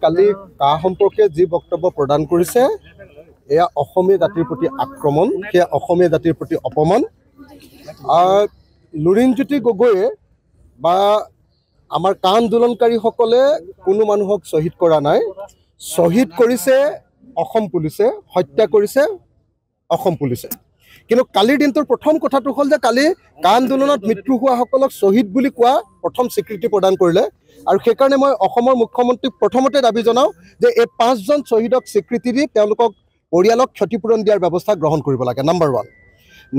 কালি কা সম্পৰ্কে যি বক্তব্য প্ৰদান কৰিছে এয়া অসমীয়া জাতিৰ প্ৰতি আক্ৰমণ সেয়া অসমীয়া জাতিৰ প্ৰতি অপমান লুৰিণজ্যোতি গগৈয়ে বা আমাৰ কা আন্দোলনকাৰীসকলে কোনো মানুহক শ্বহীদ কৰা নাই শ্বহীদ কৰিছে অসম পুলিচে হত্যা কৰিছে অসম পুলিচে কিন্তু কালিৰ দিনটোৰ প্ৰথম কথাটো হ'ল যে কালি কা আন্দোলনত মৃত্যু হোৱাসকলক শ্বহীদ বুলি কোৱা প্ৰথম স্বীকৃতি প্ৰদান কৰিলে আৰু সেইকাৰণে মই অসমৰ মুখ্যমন্ত্ৰীক প্ৰথমতে দাবী জনাওঁ যে এই পাঁচজন শ্বহীদক স্বীকৃতি দি তেওঁলোকক পৰিয়ালক ক্ষতিপূৰণ দিয়াৰ ব্যৱস্থা গ্ৰহণ কৰিব লাগে নাম্বাৰ ওৱান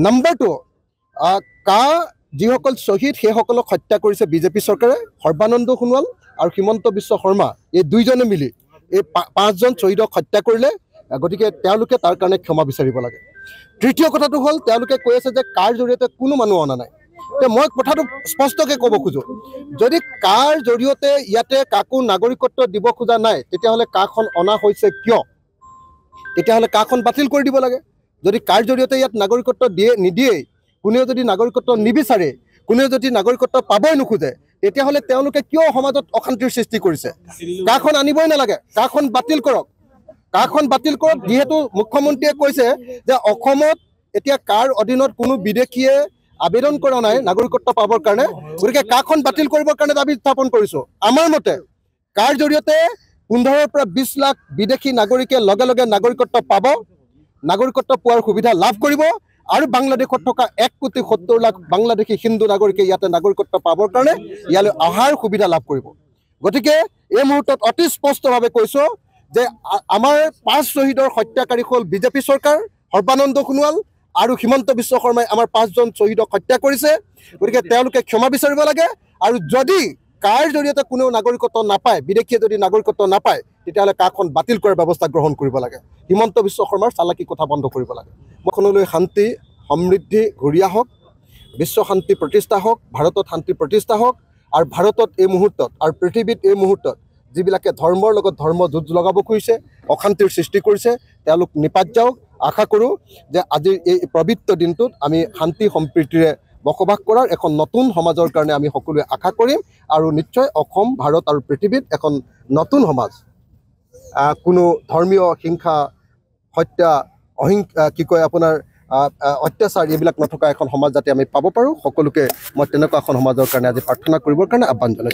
নাম্বাৰ টু কা যিসকল শ্বহীদ সেইসকলক হত্যা কৰিছে বিজেপি চৰকাৰে সৰ্বানন্দ সোণোৱাল আৰু হিমন্ত বিশ্ব শৰ্মা এই দুইজনে মিলি এই পাঁচজন শ্বহীদক হত্যা কৰিলে গতিকে তেওঁলোকে তাৰ কাৰণে ক্ষমা বিচাৰিব লাগে তৃতীয় কথাটো হ'ল তেওঁলোকে কৈ আছে যে কাৰ জৰিয়তে কোনো মানুহ অনা নাই এতিয়া মই কথাটো স্পষ্টকে ক'ব খোজো যদি কাৰ জৰিয়তে ইয়াতে কাকো নাগৰিকত্ব দিব খোজা নাই তেতিয়াহ'লে কাখন অনা হৈছে কিয় তেতিয়াহ'লে কাখন বাতিল কৰি দিব লাগে যদি কাৰ জৰিয়তে ইয়াত নাগৰিকত্ব দিয়ে নিদিয়েই কোনেও যদি নাগৰিকত্ব নিবিচাৰে কোনেও যদি নাগৰিকত্ব পাবই নোখোজে তেতিয়াহ'লে তেওঁলোকে কিয় সমাজত অশান্তিৰ সৃষ্টি কৰিছে কাখন আনিবই নালাগে কাখন বাতিল কৰক কাখন বাতিল কৰক যিহেতু মুখ্যমন্ত্ৰীয়ে কৈছে যে অসমত এতিয়া কাৰ অধীনত কোনো বিদেশীয়ে আবেদন কৰা নাই নাগৰিকত্ব পাবৰ কাৰণে গতিকে কাখন বাতিল কৰিবৰ কাৰণে দাবী স্থাপন কৰিছোঁ আমাৰ মতে কাৰ জৰিয়তে পোন্ধৰৰ পৰা বিছ লাখ বিদেশী নাগৰিকে লগে লগে নাগৰিকত্ব পাব নাগৰিকত্ব পোৱাৰ সুবিধা লাভ কৰিব আৰু বাংলাদেশত থকা এক কোটি সত্তৰ লাখ বাংলাদেশী হিন্দু নাগৰিকে ইয়াতে নাগৰিকত্ব পাবৰ কাৰণে ইয়ালৈ অহাৰ সুবিধা লাভ কৰিব গতিকে এই মুহূৰ্তত অতি স্পষ্টভাৱে কৈছোঁ যে আমাৰ পাঁচ শ্বহীদৰ হত্যাকাৰী হ'ল বিজেপি চৰকাৰ সৰ্বানন্দ সোণোৱাল আৰু হিমন্ত বিশ্ব শৰ্মাই আমাৰ পাঁচজন শ্বহীদক হত্যা কৰিছে গতিকে তেওঁলোকে ক্ষমা বিচাৰিব লাগে আৰু যদি কাৰ জৰিয়তে কোনেও নাগৰিকত্ব নাপায় বিদেশীয়ে যদি নাগৰিকত্ব নাপায় তেতিয়াহ'লে কাখন বাতিল কৰাৰ ব্যৱস্থা গ্ৰহণ কৰিব লাগে হিমন্ত বিশ্ব শৰ্মাৰ চালাকী কথা বন্ধ কৰিব লাগে মুখনলৈ শান্তি সমৃদ্ধি ঘূৰি আহক বিশ্ব শান্তি প্ৰতিষ্ঠা হওক ভাৰতত শান্তি প্ৰতিষ্ঠা হওক আৰু ভাৰতত এই মুহূৰ্তত আৰু পৃথিৱীত এই মুহূৰ্তত যিবিলাকে ধৰ্মৰ লগত ধৰ্ম যুঁজ লগাব খুজিছে অশান্তিৰ সৃষ্টি কৰিছে তেওঁলোক নিপাত যাওক আশা কৰোঁ যে আজিৰ এই পবিত্ৰ দিনটোত আমি শান্তি সম্প্ৰীতিৰে বসবাস কৰাৰ এখন নতুন সমাজৰ কাৰণে আমি সকলোৱে আশা কৰিম আৰু নিশ্চয় অসম ভাৰত আৰু পৃথিৱীত এখন নতুন সমাজ কোনো ধৰ্মীয় হিংসা হত্যা অহিং কি কয় আপোনাৰ অত্যাচাৰ এইবিলাক নথকা এখন সমাজ যাতে আমি পাব পাৰোঁ সকলোকে মই তেনেকুৱা এখন সমাজৰ কাৰণে আজি প্ৰাৰ্থনা কৰিবৰ কাৰণে আহ্বান জনাইছোঁ